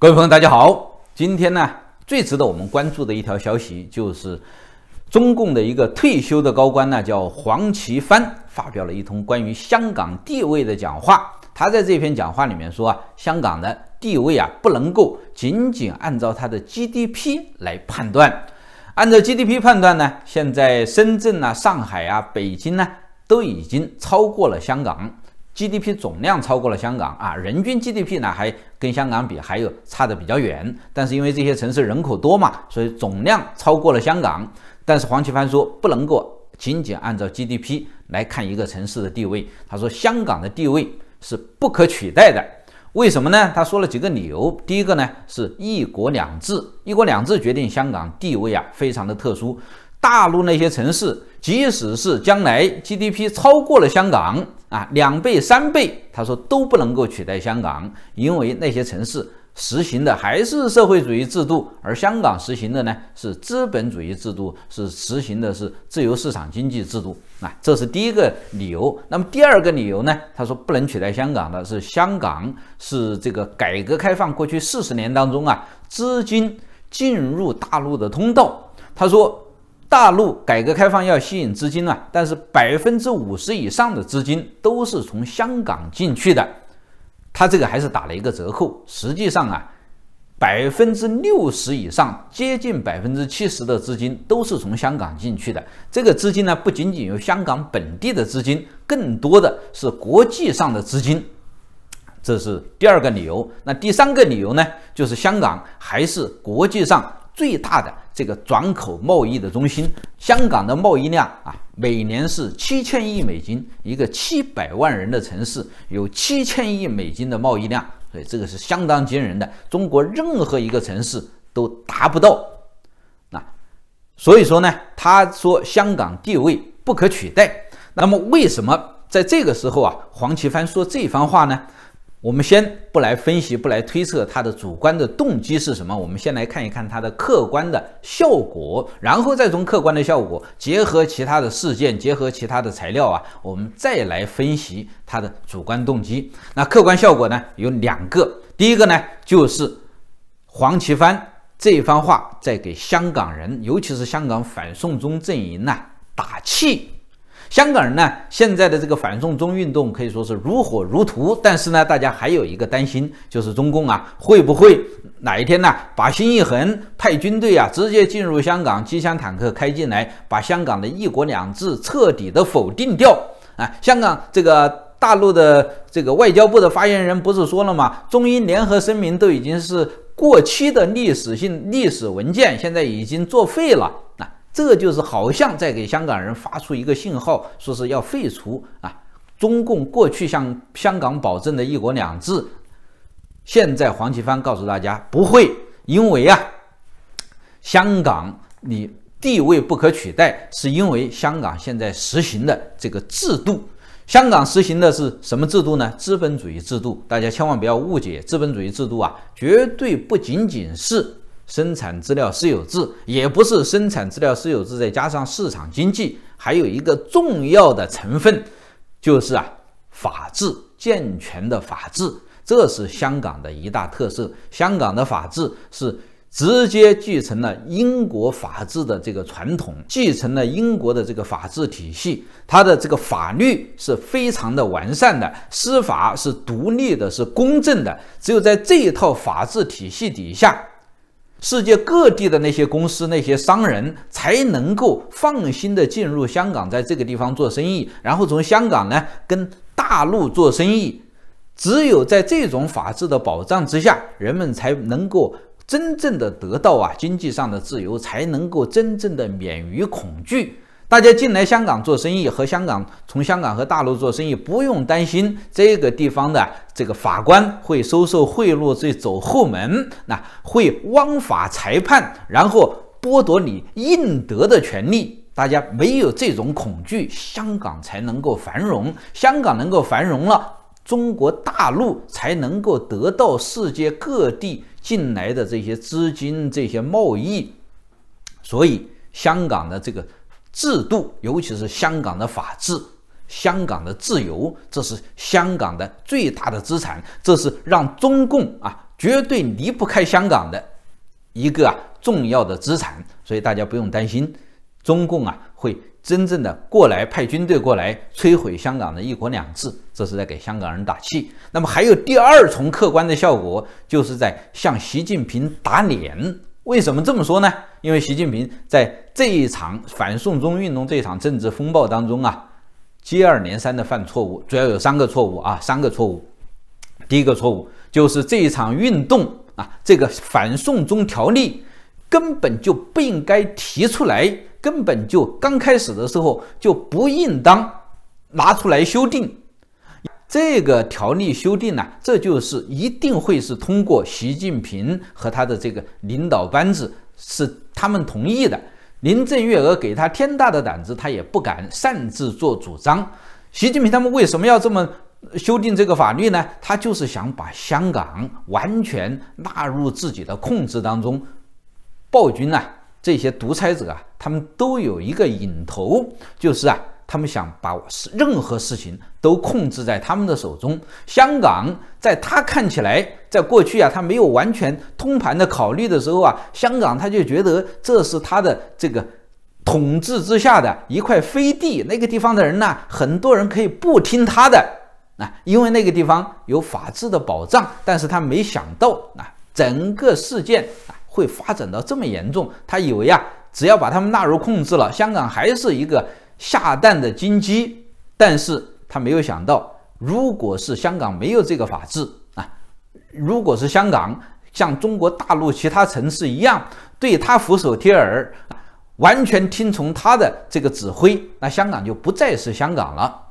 各位朋友，大家好。今天呢，最值得我们关注的一条消息，就是中共的一个退休的高官呢，叫黄奇帆，发表了一通关于香港地位的讲话。他在这篇讲话里面说啊，香港的地位啊，不能够仅仅按照它的 GDP 来判断。按照 GDP 判断呢，现在深圳啊、上海啊、北京呢，都已经超过了香港。GDP 总量超过了香港啊，人均 GDP 呢还跟香港比还有差的比较远。但是因为这些城市人口多嘛，所以总量超过了香港。但是黄奇帆说不能够仅仅按照 GDP 来看一个城市的地位。他说香港的地位是不可取代的，为什么呢？他说了几个理由。第一个呢是一国两制，一国两制决定香港地位啊非常的特殊，大陆那些城市。即使是将来 GDP 超过了香港啊两倍三倍，他说都不能够取代香港，因为那些城市实行的还是社会主义制度，而香港实行的呢是资本主义制度，是实行的是自由市场经济制度。啊，这是第一个理由。那么第二个理由呢？他说不能取代香港的是香港是这个改革开放过去四十年当中啊资金进入大陆的通道。他说。大陆改革开放要吸引资金了，但是百分之五十以上的资金都是从香港进去的，它这个还是打了一个折扣。实际上啊，百分之六十以上，接近百分之七十的资金都是从香港进去的。这个资金呢，不仅仅有香港本地的资金，更多的是国际上的资金。这是第二个理由。那第三个理由呢，就是香港还是国际上最大的。这个转口贸易的中心，香港的贸易量啊，每年是七千亿美金。一个七百万人的城市有七千亿美金的贸易量，所以这个是相当惊人的。中国任何一个城市都达不到。那，所以说呢，他说香港地位不可取代。那么为什么在这个时候啊，黄奇帆说这番话呢？我们先不来分析，不来推测他的主观的动机是什么。我们先来看一看他的客观的效果，然后再从客观的效果结合其他的事件，结合其他的材料啊，我们再来分析他的主观动机。那客观效果呢，有两个。第一个呢，就是黄奇帆这一番话在给香港人，尤其是香港反送中阵营呐打气。香港人呢，现在的这个反送中运动可以说是如火如荼，但是呢，大家还有一个担心，就是中共啊，会不会哪一天呢，把心一横，派军队啊，直接进入香港，机枪坦克开进来，把香港的一国两制彻底的否定掉？啊，香港这个大陆的这个外交部的发言人不是说了吗？中英联合声明都已经是过期的历史性历史文件，现在已经作废了。这就是好像在给香港人发出一个信号，说是要废除啊，中共过去向香港保证的一国两制。现在黄奇帆告诉大家不会，因为啊，香港你地位不可取代，是因为香港现在实行的这个制度。香港实行的是什么制度呢？资本主义制度。大家千万不要误解，资本主义制度啊，绝对不仅仅是。生产资料私有制也不是生产资料私有制，再加上市场经济，还有一个重要的成分就是啊，法治，健全的法治，这是香港的一大特色。香港的法治是直接继承了英国法治的这个传统，继承了英国的这个法治体系，它的这个法律是非常的完善的，司法是独立的，是公正的。只有在这一套法治体系底下。世界各地的那些公司、那些商人才能够放心的进入香港，在这个地方做生意，然后从香港呢跟大陆做生意。只有在这种法治的保障之下，人们才能够真正的得到啊经济上的自由，才能够真正的免于恐惧。大家进来香港做生意，和香港从香港和大陆做生意，不用担心这个地方的这个法官会收受贿赂，这走后门，那会枉法裁判，然后剥夺你应得的权利。大家没有这种恐惧，香港才能够繁荣。香港能够繁荣了，中国大陆才能够得到世界各地进来的这些资金、这些贸易。所以，香港的这个。制度，尤其是香港的法治、香港的自由，这是香港的最大的资产，这是让中共啊绝对离不开香港的一个啊重要的资产。所以大家不用担心，中共啊会真正的过来派军队过来摧毁香港的一国两制，这是在给香港人打气。那么还有第二重客观的效果，就是在向习近平打脸。为什么这么说呢？因为习近平在这一场反送中运动这一场政治风暴当中啊，接二连三的犯错误，主要有三个错误啊，三个错误。第一个错误就是这一场运动啊，这个反送中条例根本就不应该提出来，根本就刚开始的时候就不应当拿出来修订。这个条例修订呢，这就是一定会是通过习近平和他的这个领导班子是他们同意的。林郑月娥给他天大的胆子，他也不敢擅自做主张。习近平他们为什么要这么修订这个法律呢？他就是想把香港完全纳入自己的控制当中。暴君啊，这些独裁者啊，他们都有一个引头，就是啊。他们想把任何事情都控制在他们的手中。香港在他看起来，在过去啊，他没有完全通盘的考虑的时候啊，香港他就觉得这是他的这个统治之下的一块飞地。那个地方的人呢，很多人可以不听他的啊，因为那个地方有法治的保障。但是他没想到啊，整个事件啊会发展到这么严重。他以为啊，只要把他们纳入控制了，香港还是一个。下蛋的金鸡，但是他没有想到，如果是香港没有这个法治啊，如果是香港像中国大陆其他城市一样，对他俯首帖耳，完全听从他的这个指挥，那香港就不再是香港了。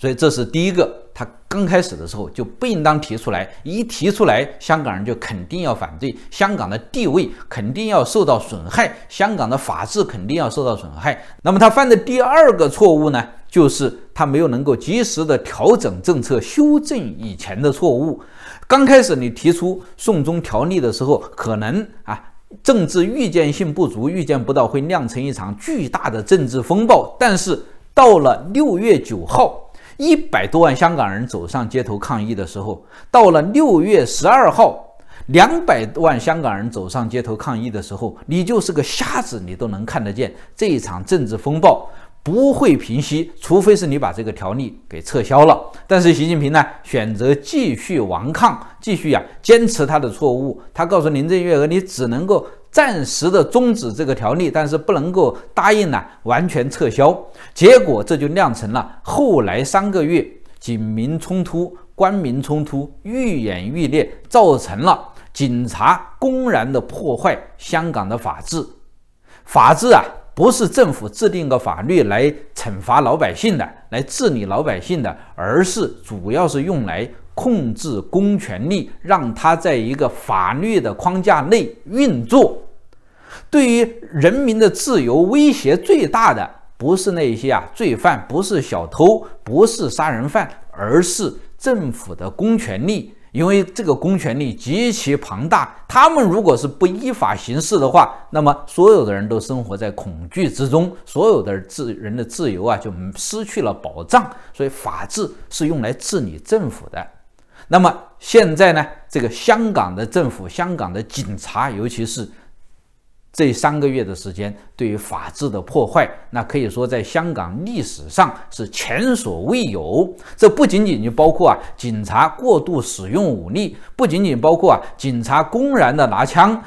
所以这是第一个，他刚开始的时候就不应当提出来，一提出来，香港人就肯定要反对，香港的地位肯定要受到损害，香港的法治肯定要受到损害。那么他犯的第二个错误呢，就是他没有能够及时的调整政策，修正以前的错误。刚开始你提出送中条例的时候，可能啊，政治预见性不足，预见不到会酿成一场巨大的政治风暴。但是到了六月九号。一百多万香港人走上街头抗议的时候，到了六月十二号，两百万香港人走上街头抗议的时候，你就是个瞎子，你都能看得见这一场政治风暴不会平息，除非是你把这个条例给撤销了。但是习近平呢，选择继续顽抗，继续啊，坚持他的错误。他告诉林郑月娥，你只能够。暂时的终止这个条例，但是不能够答应呢完全撤销。结果这就酿成了后来三个月警民冲突、官民冲突愈演愈烈，造成了警察公然的破坏香港的法治。法治啊，不是政府制定个法律来惩罚老百姓的、来治理老百姓的，而是主要是用来控制公权力，让它在一个法律的框架内运作。对于人民的自由威胁最大的，不是那些啊罪犯，不是小偷，不是杀人犯，而是政府的公权力。因为这个公权力极其庞大，他们如果是不依法行事的话，那么所有的人都生活在恐惧之中，所有的自人的自由啊就失去了保障。所以，法治是用来治理政府的。那么现在呢，这个香港的政府、香港的警察，尤其是。这三个月的时间对于法治的破坏，那可以说在香港历史上是前所未有。这不仅仅就包括啊警察过度使用武力，不仅仅包括啊警察公然的拿枪、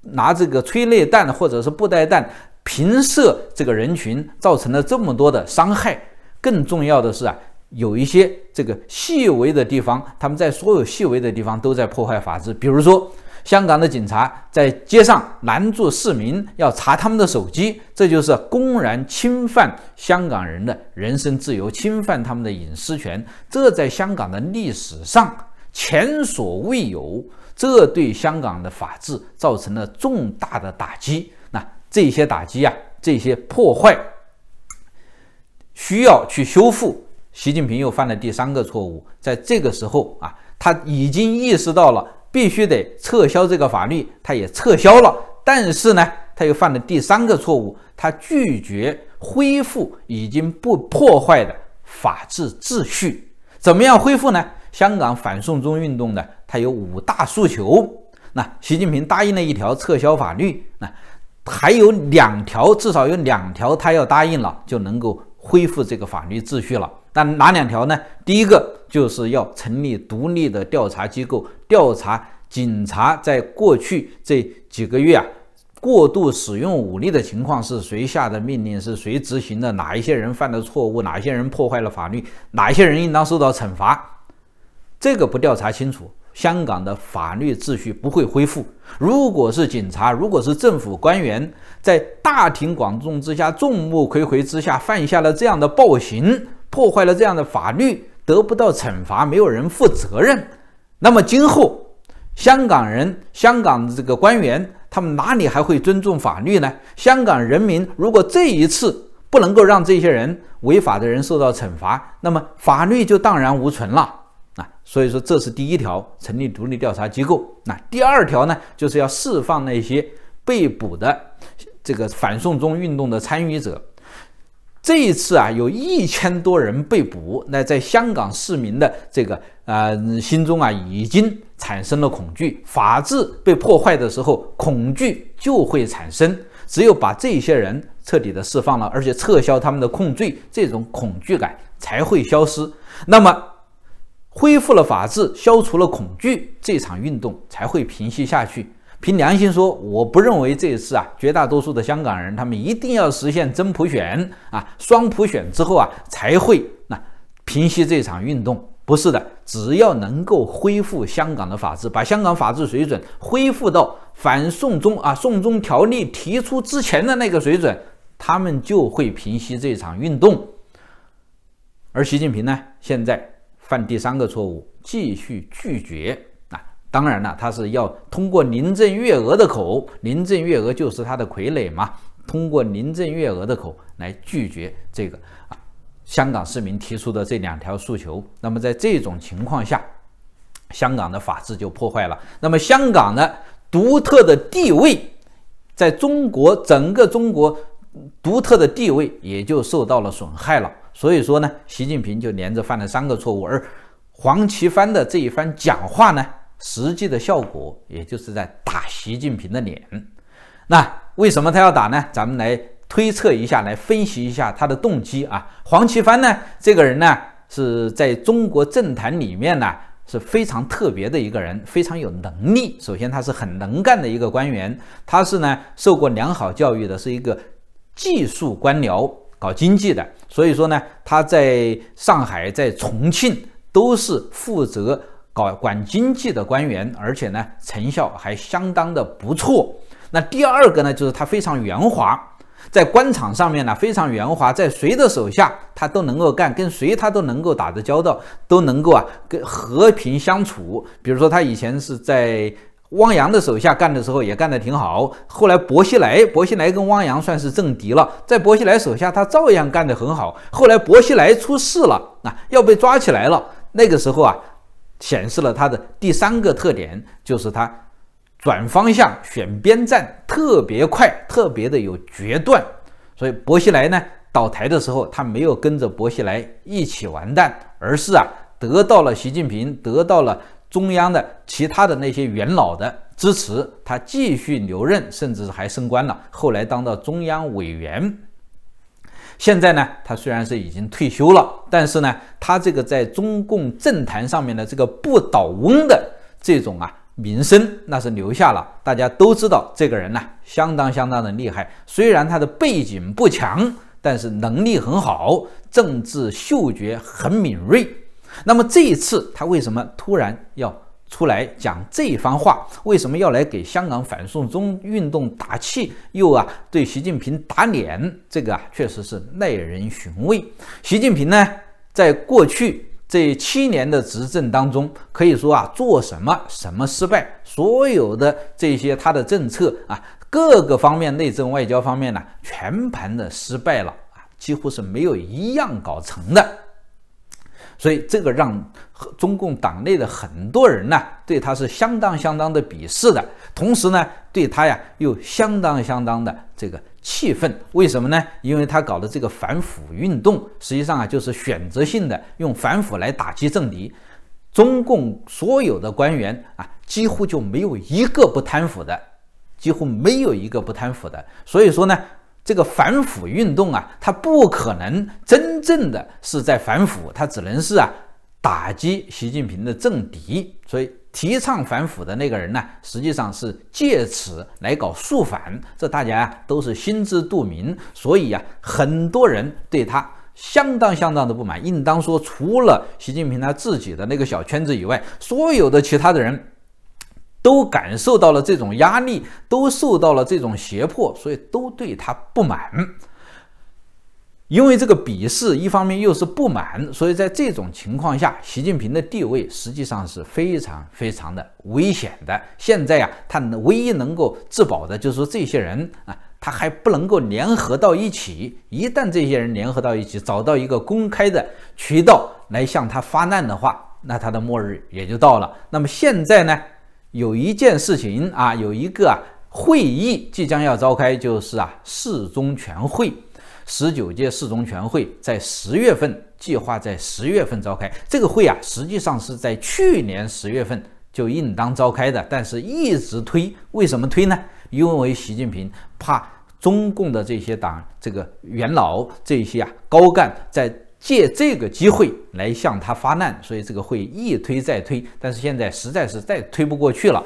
拿这个催泪弹或者是布袋弹平射这个人群，造成了这么多的伤害。更重要的是啊，有一些这个细微的地方，他们在所有细微的地方都在破坏法治，比如说。香港的警察在街上拦住市民，要查他们的手机，这就是公然侵犯香港人的人身自由，侵犯他们的隐私权。这在香港的历史上前所未有，这对香港的法治造成了重大的打击。那这些打击啊，这些破坏需要去修复。习近平又犯了第三个错误，在这个时候啊，他已经意识到了。必须得撤销这个法律，他也撤销了。但是呢，他又犯了第三个错误，他拒绝恢复已经不破坏的法治秩序。怎么样恢复呢？香港反送中运动呢，它有五大诉求。那习近平答应了一条撤销法律，那还有两条，至少有两条他要答应了，就能够恢复这个法律秩序了。那哪两条呢？第一个就是要成立独立的调查机构，调查警察在过去这几个月啊过度使用武力的情况，是谁下的命令，是谁执行的，哪一些人犯的错误，哪一些人破坏了法律，哪一些人应当受到惩罚。这个不调查清楚，香港的法律秩序不会恢复。如果是警察，如果是政府官员，在大庭广众之下、众目睽睽之下犯下了这样的暴行。破坏了这样的法律得不到惩罚，没有人负责任，那么今后香港人、香港的这个官员，他们哪里还会尊重法律呢？香港人民如果这一次不能够让这些人违法的人受到惩罚，那么法律就荡然无存了啊！所以说这是第一条，成立独立调查机构。那第二条呢，就是要释放那些被捕的这个反送中运动的参与者。这一次啊，有一千多人被捕，那在香港市民的这个呃心中啊，已经产生了恐惧。法治被破坏的时候，恐惧就会产生。只有把这些人彻底的释放了，而且撤销他们的控罪，这种恐惧感才会消失。那么，恢复了法治，消除了恐惧，这场运动才会平息下去。凭良心说，我不认为这一次啊，绝大多数的香港人他们一定要实现真普选啊，双普选之后啊，才会那平息这场运动。不是的，只要能够恢复香港的法治，把香港法治水准恢复到反送中啊，送中条例提出之前的那个水准，他们就会平息这场运动。而习近平呢，现在犯第三个错误，继续拒绝。当然了，他是要通过林郑月娥的口，林郑月娥就是他的傀儡嘛，通过林郑月娥的口来拒绝这个啊香港市民提出的这两条诉求。那么在这种情况下，香港的法治就破坏了，那么香港的独特的地位，在中国整个中国独特的地位也就受到了损害了。所以说呢，习近平就连着犯了三个错误，而黄奇帆的这一番讲话呢。实际的效果，也就是在打习近平的脸。那为什么他要打呢？咱们来推测一下，来分析一下他的动机啊。黄奇帆呢，这个人呢是在中国政坛里面呢是非常特别的一个人，非常有能力。首先，他是很能干的一个官员，他是呢受过良好教育的，是一个技术官僚，搞经济的。所以说呢，他在上海、在重庆都是负责。搞管经济的官员，而且呢成效还相当的不错。那第二个呢，就是他非常圆滑，在官场上面呢非常圆滑，在谁的手下他都能够干，跟谁他都能够打着交道，都能够啊跟和平相处。比如说他以前是在汪洋的手下干的时候也干得挺好，后来薄熙来，薄熙来跟汪洋算是政敌了，在薄熙来手下他照样干得很好。后来薄熙来出事了，啊，要被抓起来了，那个时候啊。显示了他的第三个特点，就是他转方向、选边站特别快，特别的有决断。所以薄熙来呢倒台的时候，他没有跟着薄熙来一起完蛋，而是啊得到了习近平、得到了中央的其他的那些元老的支持，他继续留任，甚至还升官了，后来当到中央委员。现在呢，他虽然是已经退休了，但是呢，他这个在中共政坛上面的这个不倒翁的这种啊名声，那是留下了。大家都知道这个人呢，相当相当的厉害。虽然他的背景不强，但是能力很好，政治嗅觉很敏锐。那么这一次他为什么突然要？出来讲这一番话，为什么要来给香港反送中运动打气，又啊对习近平打脸？这个啊确实是耐人寻味。习近平呢，在过去这七年的执政当中，可以说啊，做什么什么失败，所有的这些他的政策啊，各个方面内政外交方面呢，全盘的失败了啊，几乎是没有一样搞成的。所以这个让。和中共党内的很多人呢，对他是相当相当的鄙视的，同时呢，对他呀又相当相当的这个气愤。为什么呢？因为他搞的这个反腐运动，实际上啊就是选择性的用反腐来打击政敌，中共所有的官员啊，几乎就没有一个不贪腐的，几乎没有一个不贪腐的。所以说呢，这个反腐运动啊，它不可能真正的是在反腐，它只能是啊。打击习近平的政敌，所以提倡反腐的那个人呢，实际上是借此来搞肃反，这大家都是心知肚明。所以呀，很多人对他相当相当的不满。应当说，除了习近平他自己的那个小圈子以外，所有的其他的人都感受到了这种压力，都受到了这种胁迫，所以都对他不满。因为这个鄙视，一方面又是不满，所以在这种情况下，习近平的地位实际上是非常非常的危险的。现在呀，他唯一能够自保的，就是说这些人啊，他还不能够联合到一起。一旦这些人联合到一起，找到一个公开的渠道来向他发难的话，那他的末日也就到了。那么现在呢，有一件事情啊，有一个会议即将要召开，就是啊，四中全会。十九届四中全会在十月份计划在十月份召开，这个会啊，实际上是在去年十月份就应当召开的，但是一直推，为什么推呢？因为习近平怕中共的这些党这个元老这些啊高干在借这个机会来向他发难，所以这个会一推再推。但是现在实在是再推不过去了，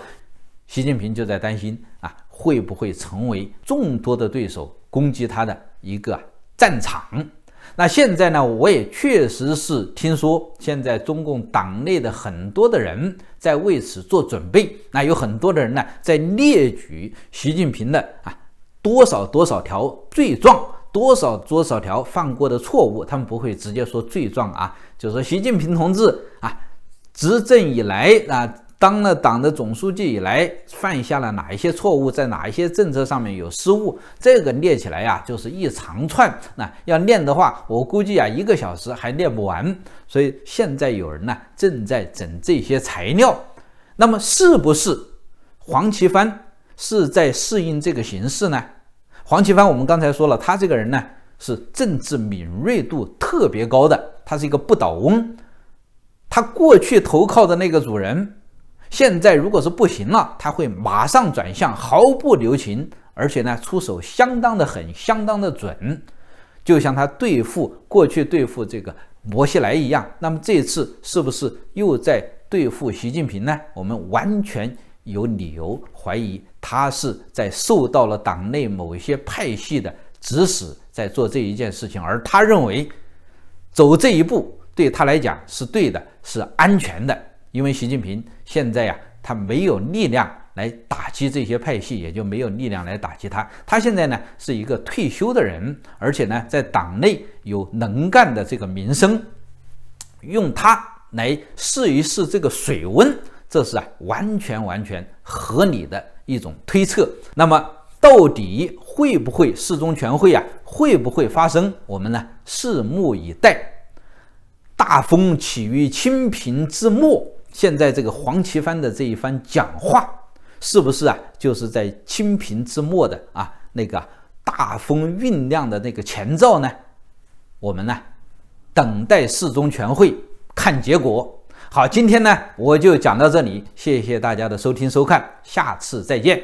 习近平就在担心啊，会不会成为众多的对手攻击他的？一个战场，那现在呢？我也确实是听说，现在中共党内的很多的人在为此做准备。那有很多的人呢，在列举习近平的啊多少多少条罪状，多少多少条犯过的错误。他们不会直接说罪状啊，就说习近平同志啊，执政以来啊。当了党的总书记以来，犯下了哪一些错误，在哪一些政策上面有失误？这个列起来呀，就是一长串。那要念的话，我估计啊，一个小时还念不完。所以现在有人呢，正在整这些材料。那么，是不是黄奇帆是在适应这个形势呢？黄奇帆，我们刚才说了，他这个人呢，是政治敏锐度特别高的，他是一个不倒翁。他过去投靠的那个主人。现在如果是不行了，他会马上转向，毫不留情，而且呢，出手相当的狠，相当的准，就像他对付过去对付这个摩西来一样。那么这次是不是又在对付习近平呢？我们完全有理由怀疑，他是在受到了党内某一些派系的指使，在做这一件事情。而他认为，走这一步对他来讲是对的，是安全的，因为习近平。现在呀，他没有力量来打击这些派系，也就没有力量来打击他。他现在呢是一个退休的人，而且呢在党内有能干的这个名声，用他来试一试这个水温，这是啊完全完全合理的一种推测。那么到底会不会四中全会啊，会不会发生？我们呢拭目以待。大风起于清平之末。现在这个黄奇帆的这一番讲话，是不是啊，就是在清平之末的啊那个大风酝酿的那个前兆呢？我们呢，等待四中全会看结果。好，今天呢我就讲到这里，谢谢大家的收听收看，下次再见。